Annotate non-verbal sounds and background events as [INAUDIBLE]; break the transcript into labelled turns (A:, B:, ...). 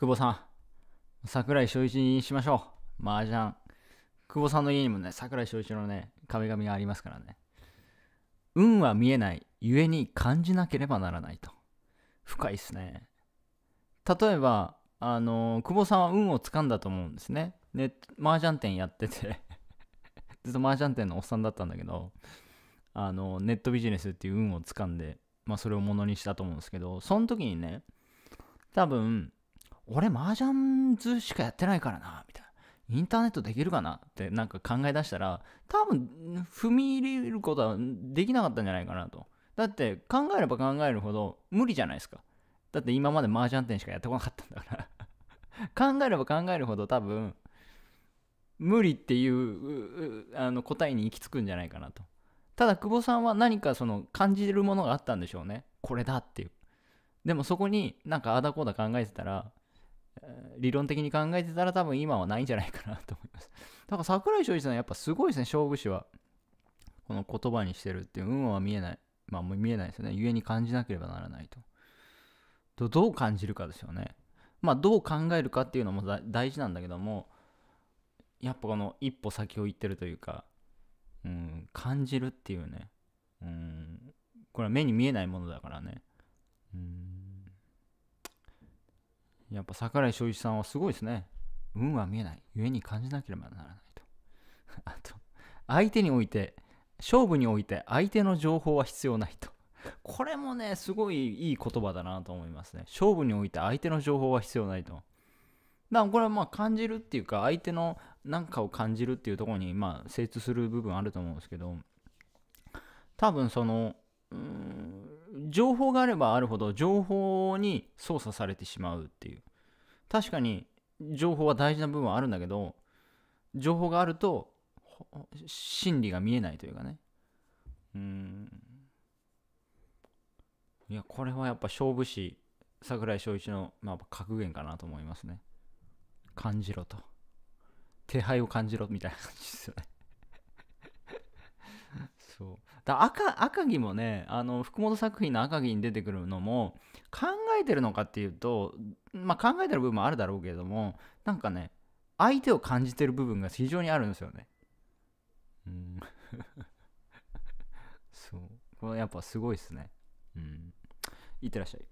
A: 久保さん、桜井翔一にしましょう。麻雀。久保さんの家にもね、桜井翔一のね、壁紙がありますからね。運は見えない、故に感じなければならないと。深いっすね。例えば、あのー、久保さんは運をつかんだと思うんですね。で、麻雀店やってて [LAUGHS] ずっと麻雀店のおっさんだったんだけど、あのー、ネットビジネスっていう運をつかんで、まあ、それをものにしたと思うんですけど、その時にね、多分、俺麻雀図しかやってないからな、みたいな。インターネットできるかなってなんか考え出したら、多分、踏み入れることはできなかったんじゃないかなと。だって考えれば考えるほど無理じゃないですか。だって今まで麻雀店しかやってこなかったんだから [LAUGHS] 考えれば考えるほど多分、無理っていうあの答えに行き着くんじゃないかなと。ただ久保さんは何かその感じるものがあったんでしょうね。これだっていう。でもそこになんかあだこうだ考えてたら理論的に考えてたら多分今はないんじゃないかなと思います。[LAUGHS] だから桜井翔一さんやっぱすごいですね、勝負師は。この言葉にしてるっていう、運は見えない。まあもう見えないですよね。故に感じなければならないと。どう感じるかですよね。まあどう考えるかっていうのも大事なんだけども、やっぱこの一歩先を行ってるというか、うん、感じるっていうね。うん、これは目に見えないものだからね。やっぱ櫻井翔一さんはすごいですね。運は見えない。故に感じなければならないと。[LAUGHS] あと、相手において、勝負において相手の情報は必要ないと。これもね、すごいいい言葉だなと思いますね。勝負において相手の情報は必要ないと。だからこれはまあ感じるっていうか、相手の何かを感じるっていうところにまあ精通する部分あると思うんですけど、多分その、うーん情報があればあるほど情報に操作されてしまうっていう確かに情報は大事な部分はあるんだけど情報があると真理が見えないというかねうんいやこれはやっぱ勝負師櫻井翔一の、まあ、格言かなと思いますね感じろと手配を感じろみたいな感じですよねだ赤赤城もねあの福本作品の赤城に出てくるのも考えてるのかっていうと、まあ、考えてる部分もあるだろうけれどもなんかね相手を感じてる部分が非常にあるんですよね。うん [LAUGHS] そうこれやっぱすごいっすね。うん、いってらっしゃい。